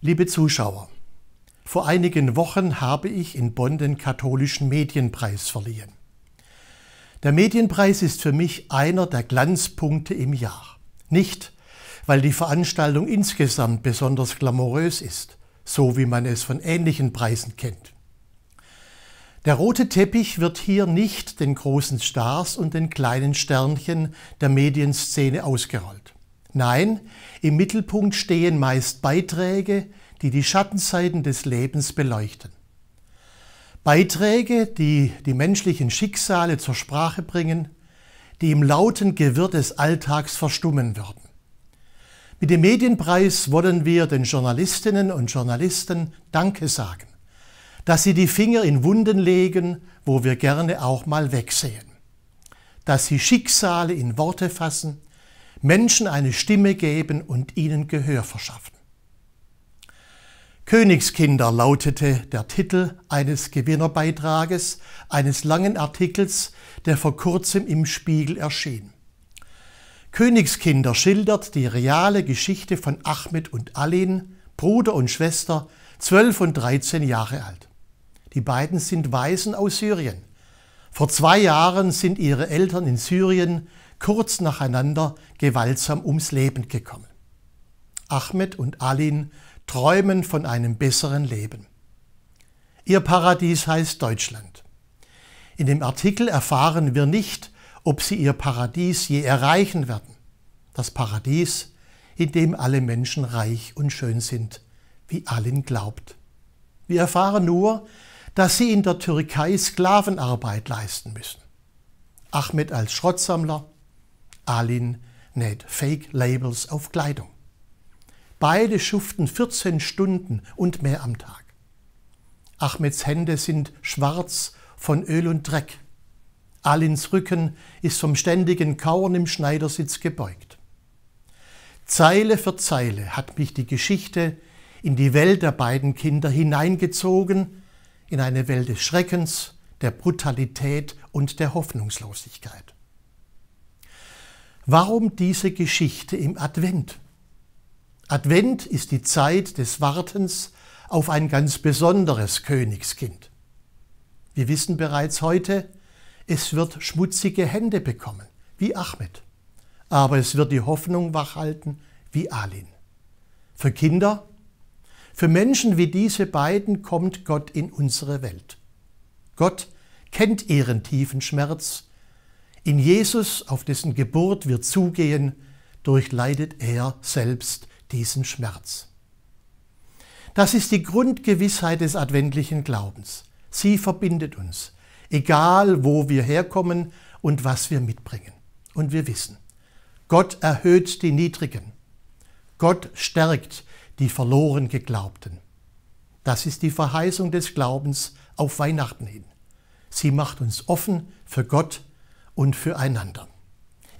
Liebe Zuschauer, vor einigen Wochen habe ich in Bonn den katholischen Medienpreis verliehen. Der Medienpreis ist für mich einer der Glanzpunkte im Jahr. Nicht, weil die Veranstaltung insgesamt besonders glamourös ist, so wie man es von ähnlichen Preisen kennt. Der rote Teppich wird hier nicht den großen Stars und den kleinen Sternchen der Medienszene ausgerollt. Nein, im Mittelpunkt stehen meist Beiträge, die die Schattenseiten des Lebens beleuchten. Beiträge, die die menschlichen Schicksale zur Sprache bringen, die im lauten Gewirr des Alltags verstummen würden. Mit dem Medienpreis wollen wir den Journalistinnen und Journalisten Danke sagen, dass sie die Finger in Wunden legen, wo wir gerne auch mal wegsehen, dass sie Schicksale in Worte fassen, Menschen eine Stimme geben und ihnen Gehör verschaffen. Königskinder lautete der Titel eines Gewinnerbeitrages, eines langen Artikels, der vor kurzem im Spiegel erschien. Königskinder schildert die reale Geschichte von Ahmed und Alin, Bruder und Schwester, 12 und 13 Jahre alt. Die beiden sind Waisen aus Syrien. Vor zwei Jahren sind ihre Eltern in Syrien kurz nacheinander gewaltsam ums Leben gekommen. Ahmed und Alin träumen von einem besseren Leben. Ihr Paradies heißt Deutschland. In dem Artikel erfahren wir nicht, ob sie ihr Paradies je erreichen werden. Das Paradies, in dem alle Menschen reich und schön sind, wie Alin glaubt. Wir erfahren nur, dass sie in der Türkei Sklavenarbeit leisten müssen. Ahmed als Schrottsammler, Alin näht Fake-Labels auf Kleidung. Beide schuften 14 Stunden und mehr am Tag. Ahmeds Hände sind schwarz von Öl und Dreck. Alins Rücken ist vom ständigen Kauern im Schneidersitz gebeugt. Zeile für Zeile hat mich die Geschichte in die Welt der beiden Kinder hineingezogen, in eine Welt des Schreckens, der Brutalität und der Hoffnungslosigkeit. Warum diese Geschichte im Advent? Advent ist die Zeit des Wartens auf ein ganz besonderes Königskind. Wir wissen bereits heute, es wird schmutzige Hände bekommen, wie Ahmed. Aber es wird die Hoffnung wachhalten, wie Alin. Für Kinder für Menschen wie diese beiden kommt Gott in unsere Welt. Gott kennt ihren tiefen Schmerz. In Jesus, auf dessen Geburt wir zugehen, durchleidet er selbst diesen Schmerz. Das ist die Grundgewissheit des adventlichen Glaubens. Sie verbindet uns, egal wo wir herkommen und was wir mitbringen. Und wir wissen, Gott erhöht die Niedrigen. Gott stärkt die verloren Geglaubten. Das ist die Verheißung des Glaubens auf Weihnachten hin. Sie macht uns offen für Gott und füreinander.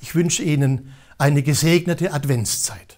Ich wünsche Ihnen eine gesegnete Adventszeit.